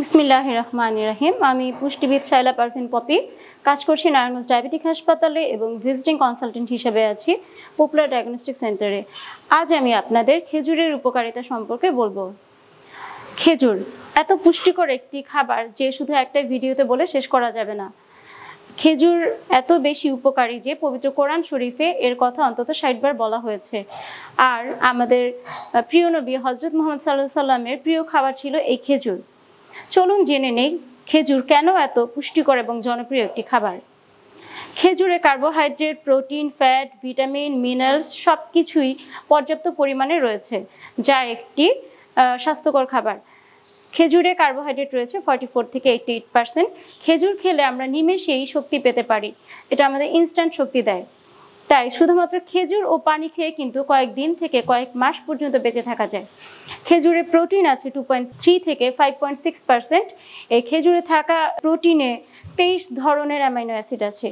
বিসমিল্লাহ রহমান রাহিম আমি পুষ্টিবিদ শাইলা পারভিন পপি কাজ করছি নারায়ণগঞ্জ ডায়াবেটিক হাসপাতালে এবং ভিজিটিং কনসালটেন্ট হিসেবে আছি পপুলার ডায়াগনস্টিক সেন্টারে আজ আমি আপনাদের খেজুরের উপকারিতা সম্পর্কে বলবো খেজুর এত পুষ্টিকর একটি খাবার যে শুধু একটা ভিডিওতে বলে শেষ করা যাবে না খেজুর এত বেশি উপকারী যে পবিত্র কোরআন শরীফে এর কথা অন্তত ষাটবার বলা হয়েছে আর আমাদের প্রিয় নবী হজরত মোহাম্মদ সাল্লাহ সাল্লামের প্রিয় খাবার ছিল এই খেজুর চলুন জেনে নেই খেজুর কেন এত পুষ্টিকর এবং জনপ্রিয় একটি খাবার খেজুরে carbohydrate protein fat vitamin minerals সব কিছুই পর্যাপ্ত পরিমাণে রয়েছে যা একটি স্বাস্থ্যকর খাবার খেজুরে কার্বোহাইড্রেট রয়েছে ফর্টি ফোর থেকে এইটি এইট পার্সেন্ট খেজুর খেলে আমরা নিমেষেই শক্তি পেতে পারি এটা আমাদের ইনস্ট্যান্ট শক্তি দেয় তাই শুধুমাত্র খেজুর ও পানি খেয়ে কিন্তু কয়েকদিন থেকে কয়েক মাস পর্যন্ত বেঁচে থাকা যায় খেজুরে প্রোটিন আছে টু পয়েন্ট থ্রি থেকে ফাইভ পয়েন্ট সিক্স পার্সেন্ট এই খেজুরে থাকা প্রোটিনে তেইশ ধরনের অ্যামাইনো অ্যাসিড আছে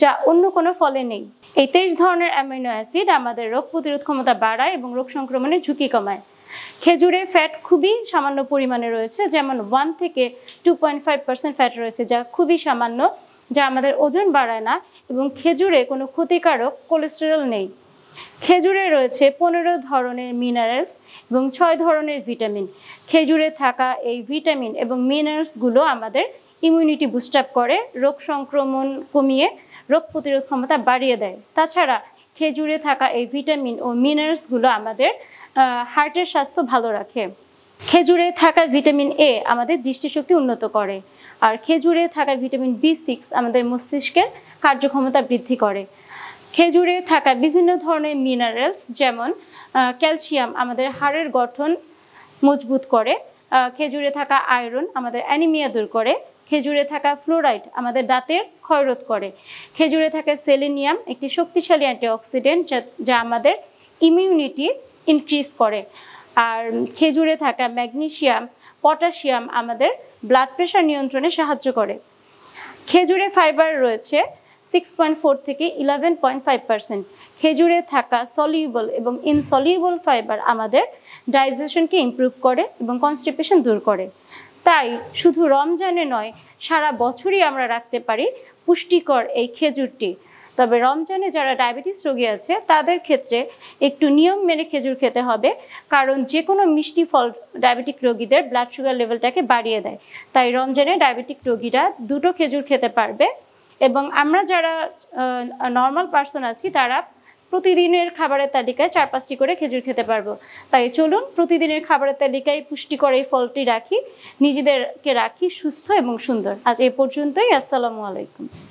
যা অন্য কোনো ফলে নেই এই তেইশ ধরনের অ্যামাইনো অ্যাসিড আমাদের রোগ প্রতিরোধ ক্ষমতা বাড়ায় এবং রোগ সংক্রমণের ঝুঁকি কমায় খেজুরে ফ্যাট খুবই সামান্য পরিমাণে রয়েছে যেমন ওয়ান থেকে two point five percent fat রয়েছে যা খুবই সামান্য যা আমাদের ওজন বাড়ায় না এবং খেজুরে কোনো ক্ষতিকারক কোলেস্টেরল নেই খেজুরে রয়েছে পনেরো ধরনের মিনারেলস এবং ছয় ধরনের ভিটামিন খেজুরে থাকা এই ভিটামিন এবং মিনারেলসগুলো আমাদের ইমিউনিটি বুস্ট আপ করে রোগ সংক্রমণ কমিয়ে রোগ প্রতিরোধ ক্ষমতা বাড়িয়ে দেয় তাছাড়া খেজুরে থাকা এই ভিটামিন ও মিনারেলসগুলো আমাদের হার্টের স্বাস্থ্য ভালো রাখে খেজুরে থাকা ভিটামিন এ আমাদের দৃষ্টিশক্তি উন্নত করে আর খেজুরে থাকা ভিটামিন বি সিক্স আমাদের মস্তিষ্কের কার্যক্ষমতা বৃদ্ধি করে খেজুরে থাকা বিভিন্ন ধরনের মিনারেলস যেমন ক্যালসিয়াম আমাদের হাড়ের গঠন মজবুত করে খেজুরে থাকা আয়রন আমাদের অ্যানিমিয়া দূর করে খেজুরে থাকা ফ্লোরাইড আমাদের দাঁতের ক্ষয়রোধ করে খেজুরে থাকা সেলেনিয়াম একটি শক্তিশালী অ্যান্টিঅক্সিডেন্ট যা আমাদের ইমিউনিটি ইনক্রিজ করে আর খেজুরে থাকা ম্যাগনেশিয়াম পটাশিয়াম আমাদের ব্লাড প্রেশার নিয়ন্ত্রণে সাহায্য করে খেজুরে ফাইবার রয়েছে সিক্স পয়েন্ট ফোর থেকে ইলেভেন পয়েন্ট ফাইভ পার্সেন্ট খেজুরে থাকা সলিউবল এবং ইনসলিউবল ফাইবার আমাদের ডাইজেশনকে ইম্প্রুভ করে এবং কনস্টিপেশন দূর করে তাই শুধু রমজানে নয় সারা বছরই আমরা রাখতে পারি পুষ্টিকর এই খেজুরটি তবে রমজানে যারা ডায়াবেটিস রোগী আছে তাদের ক্ষেত্রে একটু নিয়ম মেনে খেজুর খেতে হবে কারণ যে কোনো মিষ্টি ফল ডায়াবেটিক রোগীদের ব্লাড সুগার লেভেলটাকে বাড়িয়ে দেয় তাই রমজানে ডায়াবেটিক রোগীরা দুটো খেজুর খেতে পারবে এবং আমরা যারা নর্মাল পার্সন আছি তারা প্রতিদিনের খাবারের তালিকায় চার পাঁচটি করে খেজুর খেতে পারবো তাই চলুন প্রতিদিনের খাবারের তালিকায় পুষ্টিকর এই ফলটি রাখি নিজেদেরকে রাখি সুস্থ এবং সুন্দর আজ এ পর্যন্তই আসসালামু আলাইকুম